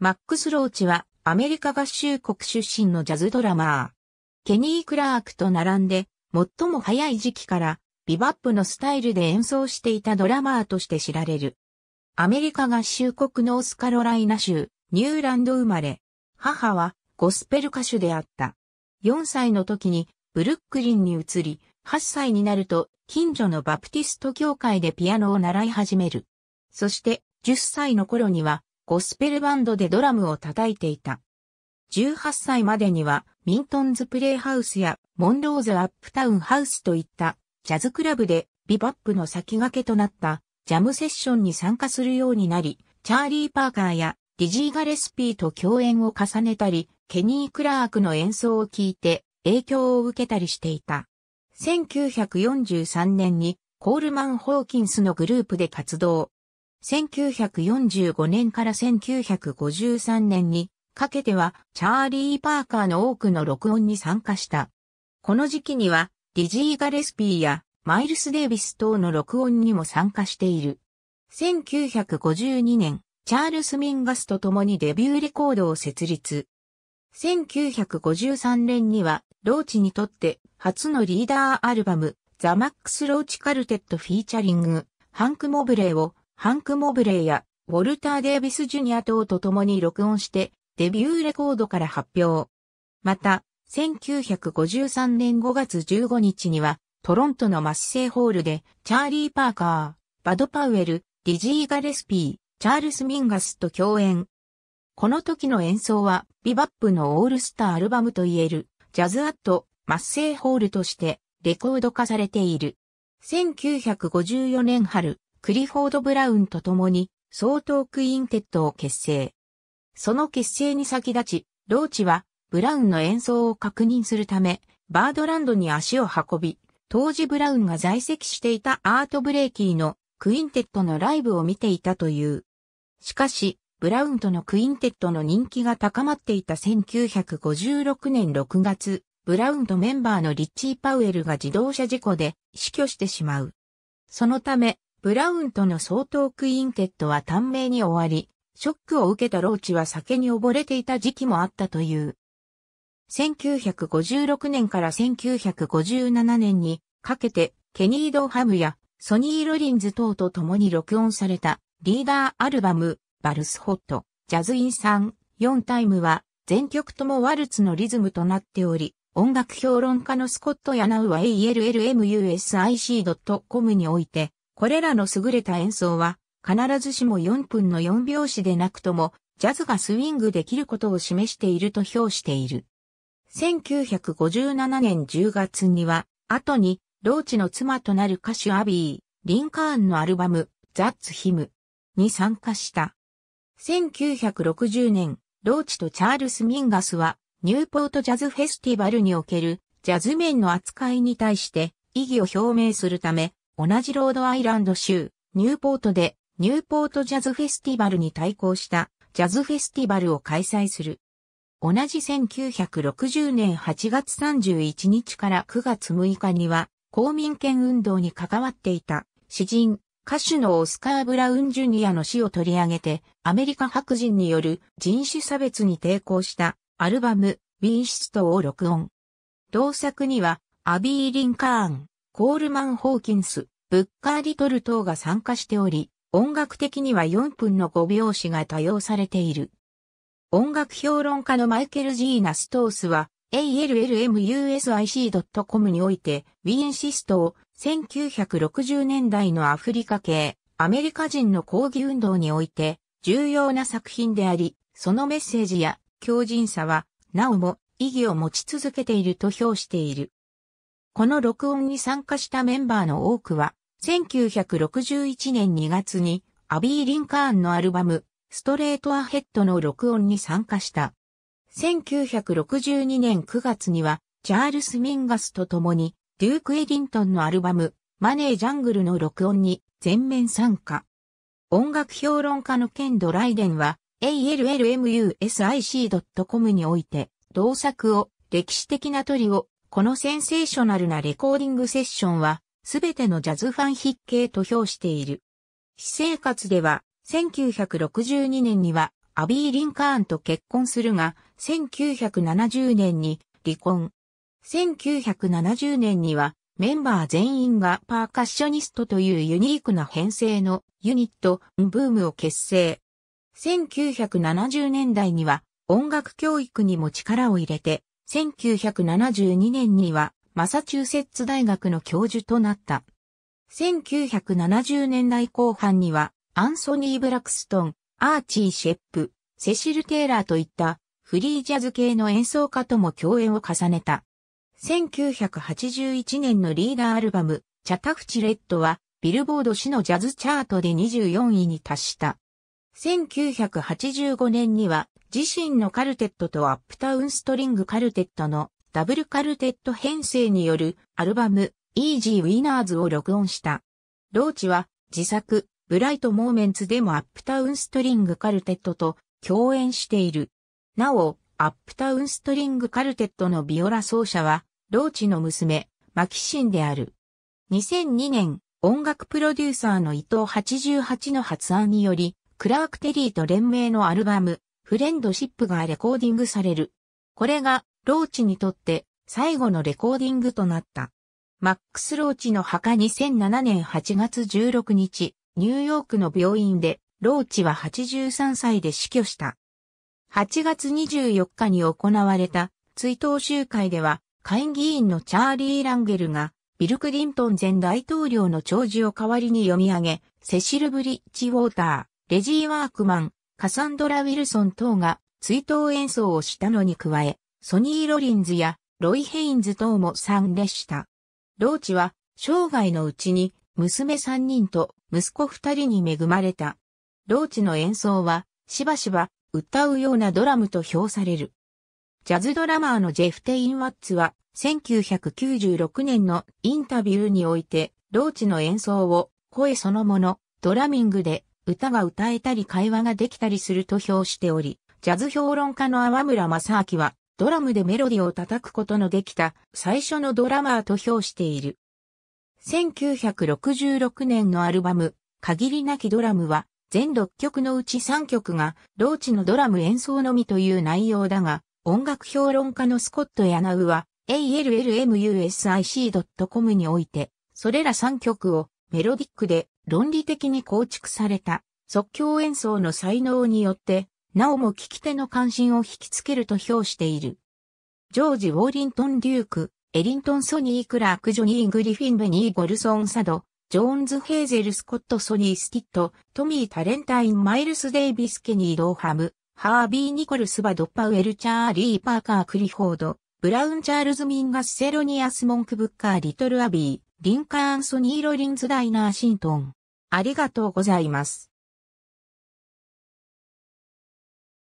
マックス・ローチはアメリカ合衆国出身のジャズドラマー。ケニー・クラークと並んで最も早い時期からビバップのスタイルで演奏していたドラマーとして知られる。アメリカ合衆国ノースカロライナ州ニューランド生まれ。母はゴスペル歌手であった。4歳の時にブルックリンに移り、8歳になると近所のバプティスト教会でピアノを習い始める。そして10歳の頃にはゴスペルバンドでドラムを叩いていた。18歳までには、ミントンズプレイハウスや、モンローズアップタウンハウスといった、ジャズクラブで、ビバップの先駆けとなった、ジャムセッションに参加するようになり、チャーリー・パーカーや、ディジー・ガレスピーと共演を重ねたり、ケニー・クラークの演奏を聴いて、影響を受けたりしていた。1943年に、コールマン・ホーキンスのグループで活動。1945年から1953年にかけてはチャーリー・パーカーの多くの録音に参加した。この時期にはディジー・ガレスピーやマイルス・デイビス等の録音にも参加している。1952年、チャールス・ミンガスと共にデビューレコードを設立。1953年には、ローチにとって初のリーダーアルバム、ザ・マックス・ローチ・カルテット・フィーチャリング、ハンク・モブレーをハンク・モブレイやウォルター・デービス・ジュニア等と共に録音してデビューレコードから発表。また、1953年5月15日にはトロントのマッセイホールでチャーリー・パーカー、バド・パウエル、ディジー・ガレスピー、チャールス・ミンガスと共演。この時の演奏はビバップのオールスターアルバムといえるジャズ・アット・マッセイホールとしてレコード化されている。1954年春、クリフォード・ブラウンと共に、総統クインテットを結成。その結成に先立ち、ローチは、ブラウンの演奏を確認するため、バードランドに足を運び、当時ブラウンが在籍していたアート・ブレイキーのクインテットのライブを見ていたという。しかし、ブラウンとのクインテットの人気が高まっていた1956年6月、ブラウンとメンバーのリッチー・パウエルが自動車事故で死去してしまう。そのため、ブラウンとの総統クインテットは短命に終わり、ショックを受けたローチは酒に溺れていた時期もあったという。1956年から1957年にかけてケニー・ドハムやソニー・ロリンズ等と共に録音されたリーダーアルバムバルスホット、ジャズインサン・ヨン・タイムは全曲ともワルツのリズムとなっており、音楽評論家のスコット・ヤナウは ALLMUSIC.com においてこれらの優れた演奏は、必ずしも4分の4拍子でなくとも、ジャズがスイングできることを示していると評している。1957年10月には、後に、ローチの妻となる歌手アビー、リンカーンのアルバム、ザッツヒムに参加した。1960年、ローチとチャールス・ミンガスは、ニューポートジャズフェスティバルにおけるジャズ面の扱いに対して意義を表明するため、同じロードアイランド州、ニューポートで、ニューポートジャズフェスティバルに対抗した、ジャズフェスティバルを開催する。同じ1960年8月31日から9月6日には、公民権運動に関わっていた、詩人、歌手のオスカー・ブラウン・ジュニアの死を取り上げて、アメリカ白人による人種差別に抵抗したアルバム、ウィンシストを録音。同作には、アビー・リンカーン、コールマン・ホーキンス、ブッカー・リトル等が参加しており、音楽的には4分の5拍子が多用されている。音楽評論家のマイケル・ジーナ・ストースは、ALLMUSIC.com において、ウィンシストを1960年代のアフリカ系、アメリカ人の抗議運動において、重要な作品であり、そのメッセージや強靭さは、なおも意義を持ち続けていると評している。この録音に参加したメンバーの多くは、1961年2月にアビー・リンカーンのアルバム、ストレートアヘッドの録音に参加した。1962年9月には、チャールス・ミンガスと共に、デューク・エディントンのアルバム、マネー・ジャングルの録音に全面参加。音楽評論家のケンド・ライデンは、ALLMUSIC.com において、同作を歴史的なトリオこのセンセーショナルなレコーディングセッションは、すべてのジャズファン必携と評している。私生活では、1962年には、アビー・リンカーンと結婚するが、1970年に離婚。1970年には、メンバー全員がパーカッショニストというユニークな編成のユニット、ブームを結成。1970年代には音楽教育にも力を入れて1972年にはマサチューセッツ大学の教授となった。1970年代後半にはアンソニー・ブラクストン、アーチー・シェップ、セシル・テイラーといったフリージャズ系の演奏家とも共演を重ねた。1981年のリーダーアルバム、チャタフチレッドは、ビルボード氏のジャズチャートで24位に達した。1985年には、自身のカルテットとアップタウンストリングカルテットのダブルカルテット編成によるアルバム Easy Winners を録音した。ローチは自作ブライトモーメンツでもアップタウンストリングカルテットと共演している。なお、アップタウンストリングカルテットのビオラ奏者は、ローチの娘、マキシンである。2002年、音楽プロデューサーの伊藤88の発案により、クラーク・テリーと連名のアルバム、フレンドシップがレコーディングされる。これが、ローチにとって最後のレコーディングとなった。マックス・ローチの墓2007年8月16日、ニューヨークの病院で、ローチは83歳で死去した。8月24日に行われた追悼集会では、会議員のチャーリー・ランゲルが、ビル・クリントン前大統領の弔辞を代わりに読み上げ、セシル・ブリッジ・ウォーター、レジー・ワークマン、カサンドラ・ウィルソン等が追悼演奏をしたのに加え、ソニー・ロリンズやロイ・ヘインズ等も参列した。ローチは生涯のうちに娘3人と息子2人に恵まれた。ローチの演奏はしばしば歌うようなドラムと評される。ジャズドラマーのジェフ・テイン・ワッツは1996年のインタビューにおいてローチの演奏を声そのもの、ドラミングで歌が歌えたり会話ができたりすると評しており、ジャズ評論家の淡村正明は、ドラムでメロディを叩くことのできた最初のドラマーと評している。1966年のアルバム、限りなきドラムは、全6曲のうち3曲が、同チのドラム演奏のみという内容だが、音楽評論家のスコット・ヤナウは、allmusic.com において、それら3曲をメロディックで論理的に構築された即興演奏の才能によって、なおも聞き手の関心を引きつけると評している。ジョージ・ウォーリントン・デューク、エリントン・ソニー・クラーク・ジョニー・グリフィン・ベニー・ゴルソン・サド、ジョーンズ・ヘーゼル・スコット・ソニー・スティット、トミー・タレンタイン・マイルス・デイビス・ケニー・ローハム、ハービー・ニコルス・バド・パウエル・チャーリー・パーカー・クリフォード、ブラウン・チャールズ・ミンガス・セロニアス・モンク・ブッカー・リトル・アビー、リンカーンソニーロリンズダイナーシントン。ありがとうございます。